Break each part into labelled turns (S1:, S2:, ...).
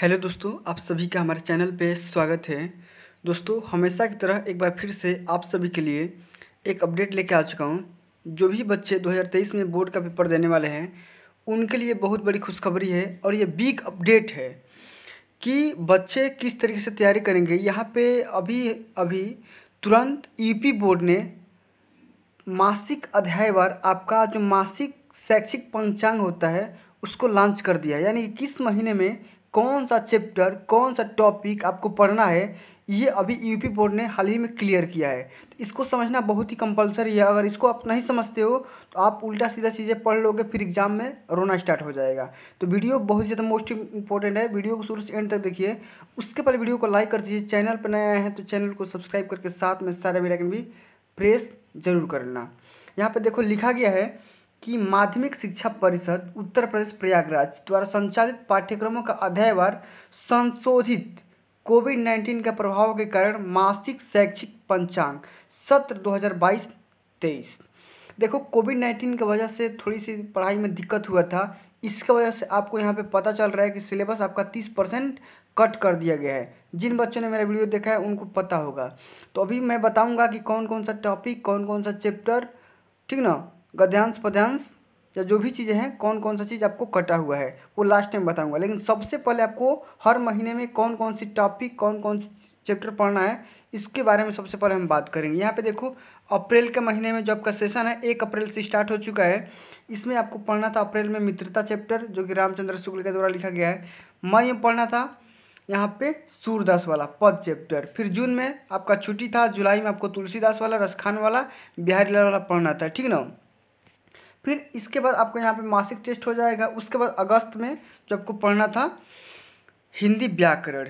S1: hello दोस्तों आप सभी का हमारे चैनल पे स्वागत है दोस्तों हमेशा की तरह एक बार फिर से आप सभी के लिए एक अपडेट लेके आ चुका हूँ जो भी बच्चे 2023 में बोर्ड का पेपर देने वाले हैं उनके लिए बहुत बड़ी खुशखबरी है और ये बिग अपडेट है कि बच्चे किस तरीके से तैयारी करेंगे यहाँ पे अभी अभी तुरंत यूपी e बोर्ड ने मासिक अध्यायवार आपका जो मासिक शैक्षिक पंचांग होता है उसको लॉन्च कर दिया यानी कि किस महीने में कौन सा चैप्टर कौन सा टॉपिक आपको पढ़ना है ये अभी यूपी बोर्ड ने हाल ही में क्लियर किया है तो इसको समझना बहुत ही कंपलसरी है अगर इसको आप नहीं समझते हो तो आप उल्टा सीधा चीज़ें पढ़ लोगे फिर एग्जाम में रोना स्टार्ट हो जाएगा तो वीडियो बहुत ज़्यादा मोस्ट इंपॉर्टेंट है वीडियो को शुरू से एंड तक देखिए उसके पहले वीडियो को लाइक कर दीजिए चैनल पर नए आए हैं तो चैनल को सब्सक्राइब करके साथ में सारे बेलाइकन भी प्रेस जरूर करना यहाँ पर देखो लिखा गया है कि माध्यमिक शिक्षा परिषद उत्तर प्रदेश प्रयागराज द्वारा संचालित पाठ्यक्रमों का अध्यायवार संशोधित कोविड नाइन्टीन के प्रभाव के कारण मासिक शैक्षिक पंचांग सत्र 2022-23 देखो कोविड नाइन्टीन की वजह से थोड़ी सी पढ़ाई में दिक्कत हुआ था इसका वजह से आपको यहाँ पे पता चल रहा है कि सिलेबस आपका तीस परसेंट कट कर दिया गया है जिन बच्चों ने मेरा वीडियो देखा है उनको पता होगा तो अभी मैं बताऊँगा कि कौन कौन सा टॉपिक कौन कौन सा चैप्टर ठीक ना गद्यांश पद्यांश या जो भी चीज़ें हैं कौन कौन सा चीज़ आपको कटा हुआ है वो लास्ट टाइम बताऊंगा लेकिन सबसे पहले आपको हर महीने में कौन कौन सी टॉपिक कौन कौन सी चैप्टर पढ़ना है इसके बारे में सबसे पहले हम बात करेंगे यहाँ पे देखो अप्रैल के महीने में जो आपका सेशन है एक अप्रैल से स्टार्ट हो चुका है इसमें आपको पढ़ना था अप्रैल में मित्रता चैप्टर जो कि रामचंद्र शुक्ल के द्वारा लिखा गया है मई में पढ़ना था यहाँ पे सूरदास वाला पद चैप्टर फिर जून में आपका छुट्टी था जुलाई में आपको तुलसीदास वाला रसखान वाला बिहारी लाल वाला पढ़ना था ठीक ना फिर इसके बाद आपको यहाँ पे मासिक टेस्ट हो जाएगा उसके बाद अगस्त में जो आपको पढ़ना था हिंदी व्याकरण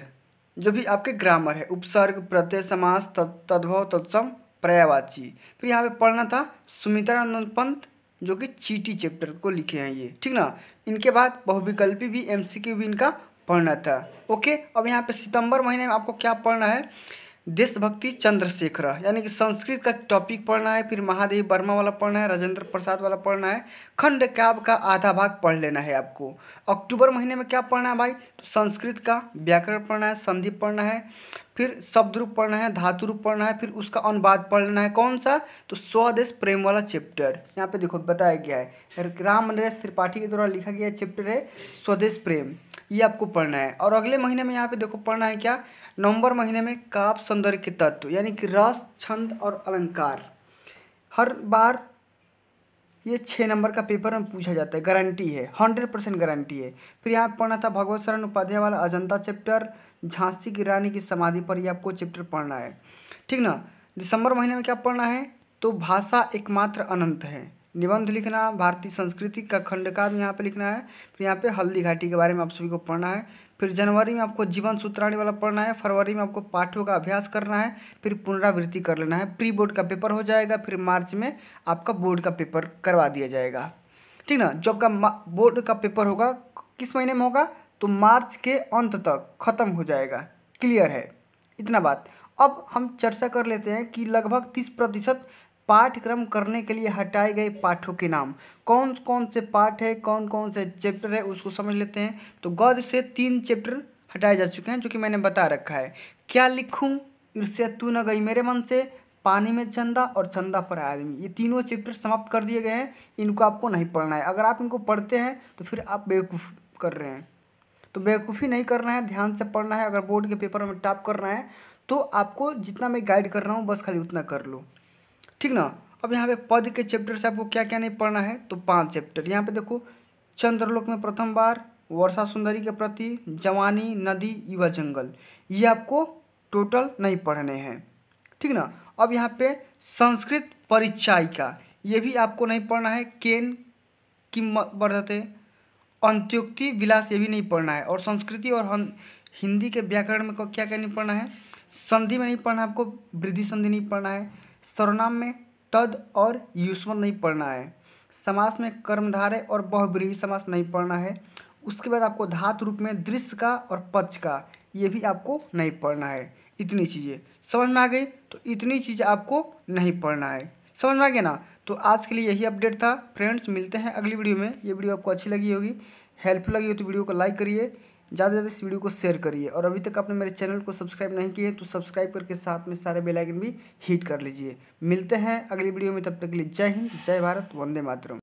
S1: जो कि आपके ग्रामर है उपसर्ग प्रत्यय समास तद्भव तत्सम पर्यावाची फिर यहाँ पे पढ़ना था सुमित्रानंद पंत जो कि चीटी चैप्टर को लिखे हैं ये ठीक ना इनके बाद बहुविकल्पी भी एमसीक्यू भी इनका पढ़ना था ओके अब यहाँ पर सितंबर महीने में आपको क्या पढ़ना है देशभक्ति चंद्रशेखर यानी कि संस्कृत का टॉपिक पढ़ना है फिर महादेव वर्मा वाला पढ़ना है राजेंद्र प्रसाद वाला पढ़ना है खंड काव्य का आधा भाग पढ़ लेना है आपको अक्टूबर महीने में क्या पढ़ना है भाई तो संस्कृत का व्याकरण पढ़ना है संधि पढ़ना है फिर शब्द रूप पढ़ना है धातु रूप पढ़ना है फिर उसका अनुवाद पढ़ लेना है कौन सा तो स्वदेश प्रेम वाला चैप्टर यहाँ पे देखो बताया गया है राम नरेश त्रिपाठी के द्वारा लिखा गया चैप्टर है स्वदेश प्रेम ये आपको पढ़ना है और अगले महीने में यहाँ पे देखो पढ़ना है क्या नवंबर महीने में काप सौंदर्य के तत्व यानी कि रस छंद और अलंकार हर बार ये छः नंबर का पेपर में पूछा जाता है गारंटी है हंड्रेड परसेंट गारंटी है फिर यहाँ पढ़ना था भगवत शरण उपाध्याय वाला अजंता चैप्टर झांसी की रानी की समाधि पर ये आपको चैप्टर पढ़ना है ठीक ना दिसंबर महीने में क्या पढ़ना है तो भाषा एकमात्र अनंत है निबंध लिखना भारतीय संस्कृति का खंडकार यहाँ पे लिखना है फिर यहाँ पे हल्दी घाटी के बारे में आप सभी को पढ़ना है फिर जनवरी में आपको जीवन सूत्राणी वाला पढ़ना है फरवरी में आपको पाठों का अभ्यास करना है फिर पुनरावृत्ति कर लेना है प्री बोर्ड का पेपर हो जाएगा फिर मार्च में आपका बोर्ड का पेपर करवा दिया जाएगा ठीक ना जो आपका बोर्ड का पेपर होगा किस महीने में होगा तो मार्च के अंत तक ख़त्म हो जाएगा क्लियर है इतना बात अब हम चर्चा कर लेते हैं कि लगभग तीस प्रतिशत पाठ्यक्रम करने के लिए हटाए गए पाठों के नाम कौन कौन से पाठ है कौन कौन से चैप्टर है उसको समझ लेते हैं तो गद से तीन चैप्टर हटाए जा चुके हैं जो कि मैंने बता रखा है क्या लिखूं इससे तू न गई मेरे मन से पानी में चंदा और चंदा पर आदमी ये तीनों चैप्टर समाप्त कर दिए गए हैं इनको आपको नहीं पढ़ना है अगर आप इनको पढ़ते हैं तो फिर आप बेवकूफ़ कर रहे हैं तो बेवकूफ़ी नहीं करना है ध्यान से पढ़ना है अगर बोर्ड के पेपर में टॉप करना है तो आपको जितना मैं गाइड कर रहा हूँ बस खाली उतना कर लो ठीक ना अब यहाँ पे पद के चैप्टर से आपको क्या क्या नहीं पढ़ना है तो पांच चैप्टर यहाँ पे देखो चंद्रलोक में प्रथम बार वर्षा सुंदरी के प्रति जवानी नदी युवा जंगल ये आपको टोटल नहीं पढ़ने हैं ठीक ना अब यहाँ पे संस्कृत परिचायिका ये भी आपको नहीं पढ़ना है केन की वर्धते अंत्योक्ति विलास ये भी नहीं पढ़ना है और संस्कृति और हिंदी के व्याकरण में क्या क्या नहीं पढ़ना है संधि में नहीं पढ़ना है आपको वृद्धि संधि नहीं पढ़ना है सर्वनाम में तद और युष्म नहीं पढ़ना है समास में कर्मधारे और बहुब्रीही समास नहीं पढ़ना है उसके बाद आपको धातु रूप में दृश्य का और पक्ष का ये भी आपको नहीं पढ़ना है इतनी चीज़ें समझ में आ गई तो इतनी चीज़ें आपको नहीं पढ़ना है समझ में आ गया ना तो आज के लिए यही अपडेट था फ्रेंड्स मिलते हैं अगली वीडियो में ये वीडियो आपको अच्छी लगी होगी हेल्पफुल लगी हो तो वीडियो को लाइक करिए ज़्यादा से ज़्यादा इस वीडियो को शेयर करिए और अभी तक आपने मेरे चैनल को सब्सक्राइब नहीं किया है तो सब्सक्राइब करके साथ में सारे बेलाइकन भी हिट कर लीजिए मिलते हैं अगली वीडियो में तब तक के लिए जय हिंद जय भारत वंदे मातरम